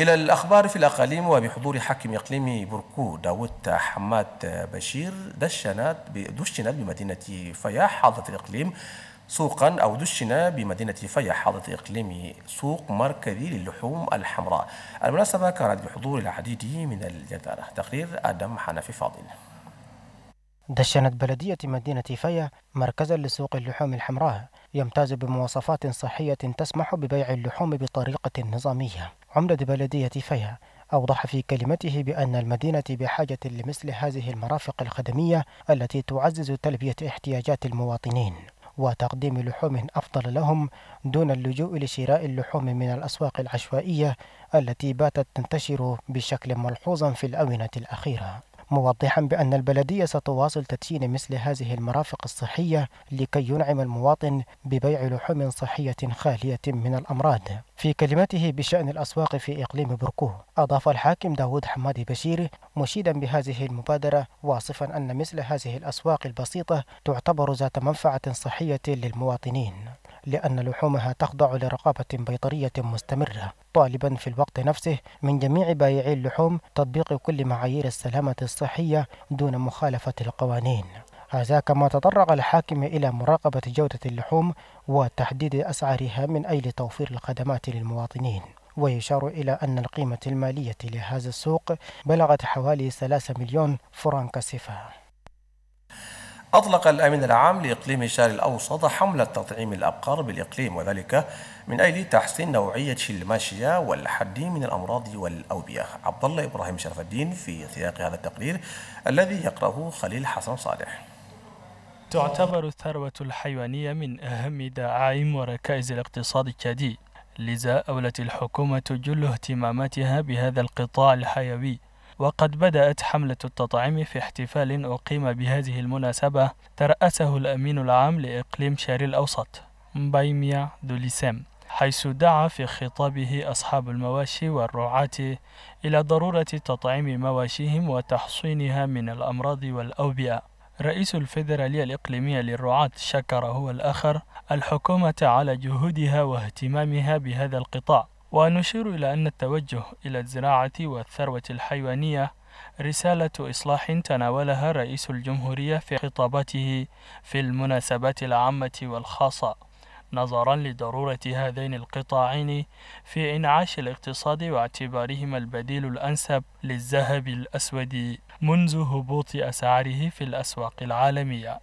إلى الأخبار في الأقاليم وبحضور حاكم إقليم بركو داوود حماد بشير دشنت دشنت بمدينة فياح حاضرة الإقليم سوقا أو دشن بمدينة فيا حاضرة الإقليم سوق مركزي للحوم الحمراء المناسبة كانت بحضور العديد من الجزائر تقرير آدم حنفي فاضل دشنت بلدية مدينة فيا مركزا لسوق اللحوم الحمراء يمتاز بمواصفات صحية تسمح ببيع اللحوم بطريقة نظامية عمدة بلدية فيها أوضح في كلمته بأن المدينة بحاجة لمثل هذه المرافق الخدمية التي تعزز تلبية احتياجات المواطنين وتقديم لحوم أفضل لهم دون اللجوء لشراء اللحوم من الأسواق العشوائية التي باتت تنتشر بشكل ملحوظ في الآونة الأخيرة موضحا بأن البلدية ستواصل تدشين مثل هذه المرافق الصحية لكي ينعم المواطن ببيع لحوم صحية خالية من الأمراض في كلمته بشأن الأسواق في إقليم بركو أضاف الحاكم داود حمادي بشير مشيدا بهذه المبادرة واصفا أن مثل هذه الأسواق البسيطة تعتبر ذات منفعة صحية للمواطنين لأن لحومها تخضع لرقابة بيطرية مستمرة طالبا في الوقت نفسه من جميع بائعي اللحوم تطبيق كل معايير السلامة الصحية دون مخالفة القوانين هذا كما تطرق الحاكم إلى مراقبة جودة اللحوم وتحديد أسعارها من أجل توفير الخدمات للمواطنين ويشار إلى أن القيمة المالية لهذا السوق بلغت حوالي 3 مليون فرنك سفاه أطلق الأمين العام لإقليم الشرق الأوسط حملة تطعيم الأبقار بالإقليم وذلك من أجل تحسين نوعية الماشية والحد من الأمراض والأوبئة عبد الله إبراهيم شرف الدين في سياق هذا التقرير الذي يقرأه خليل حسن صالح تعتبر الثروة الحيوانية من أهم دعائم وركائز الاقتصاد الشادي لذا أولت الحكومة جل اهتماماتها بهذا القطاع الحيوي وقد بدأت حملة التطعيم في احتفال أقيم بهذه المناسبة ترأسه الأمين العام لإقليم شاري الأوسط مبايميا دوليسام حيث دعا في خطابه أصحاب المواشي والرعاة إلى ضرورة تطعيم مواشيهم وتحصينها من الأمراض والأوبئة رئيس الفيدرالية الإقليمية للرعاة شكر هو الآخر الحكومة على جهودها واهتمامها بهذا القطاع ونشير إلى أن التوجه إلى الزراعة والثروة الحيوانية رسالة إصلاح تناولها رئيس الجمهورية في خطاباته في المناسبات العامة والخاصة نظرا لضرورة هذين القطاعين في إنعاش الاقتصاد واعتبارهما البديل الأنسب للذهب الأسود منذ هبوط أسعاره في الأسواق العالمية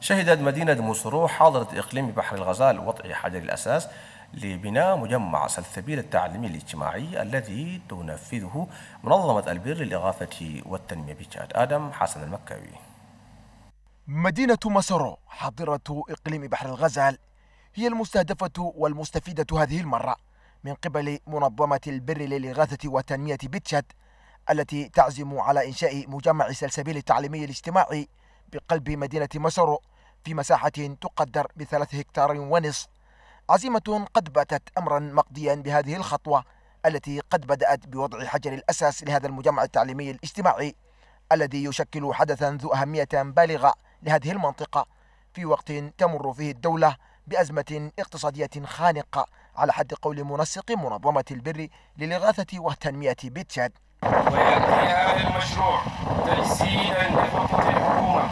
شهدت مدينة مصروح حاضرة إقليم بحر الغزال وضع حجر الأساس لبناء مجمع سلسبيل التعليمي الاجتماعي الذي تنفذه منظمة البر للإغاثة والتنمية بجاد آدم حسن المكاوي مدينة مسرو حاضرة إقليم بحر الغزال هي المستهدفة والمستفيدة هذه المرة من قبل منظمة البر للإغاثة والتنمية بتشاد التي تعزم على إنشاء مجمع سلسبيل التعليمي الاجتماعي بقلب مدينة مسرو في مساحة تقدر بثلاث هكتار ونصف عزيمة قد باتت أمرا مقضيا بهذه الخطوة التي قد بدأت بوضع حجر الأساس لهذا المجمع التعليمي الاجتماعي الذي يشكل حدثا ذو أهمية بالغة لهذه المنطقة في وقت تمر فيه الدولة بأزمة اقتصادية خانقة على حد قول منسق منظمة البر للإغاثة والتنمية بتشاد ويأتي هذا المشروع تجسيدا لخطة الحكومة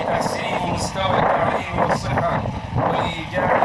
لتحسين مستوى التعليم والصحة وإيجاد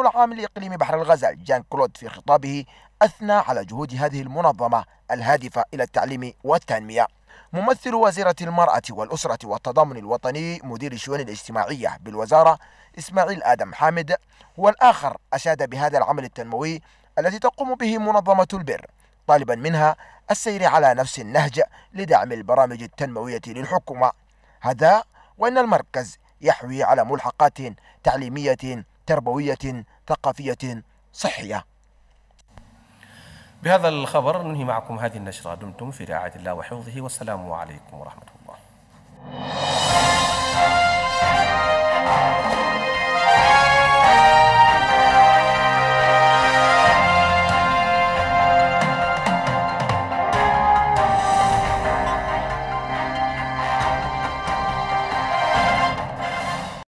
العام لإقليم بحر الغزال جان كلود في خطابه أثنى على جهود هذه المنظمة الهادفة إلى التعليم والتنمية ممثل وزيرة المرأة والأسرة والتضامن الوطني مدير الشؤون الاجتماعية بالوزارة إسماعيل آدم حامد هو الآخر أشاد بهذا العمل التنموي الذي تقوم به منظمة البر طالبا منها السير على نفس النهج لدعم البرامج التنموية للحكومة هذا وأن المركز يحوي على ملحقات تعليمية تربوية ثقافية صحية بهذا الخبر ننهي معكم هذه النشرة دمتم في رعاية الله وحفظه والسلام عليكم ورحمة الله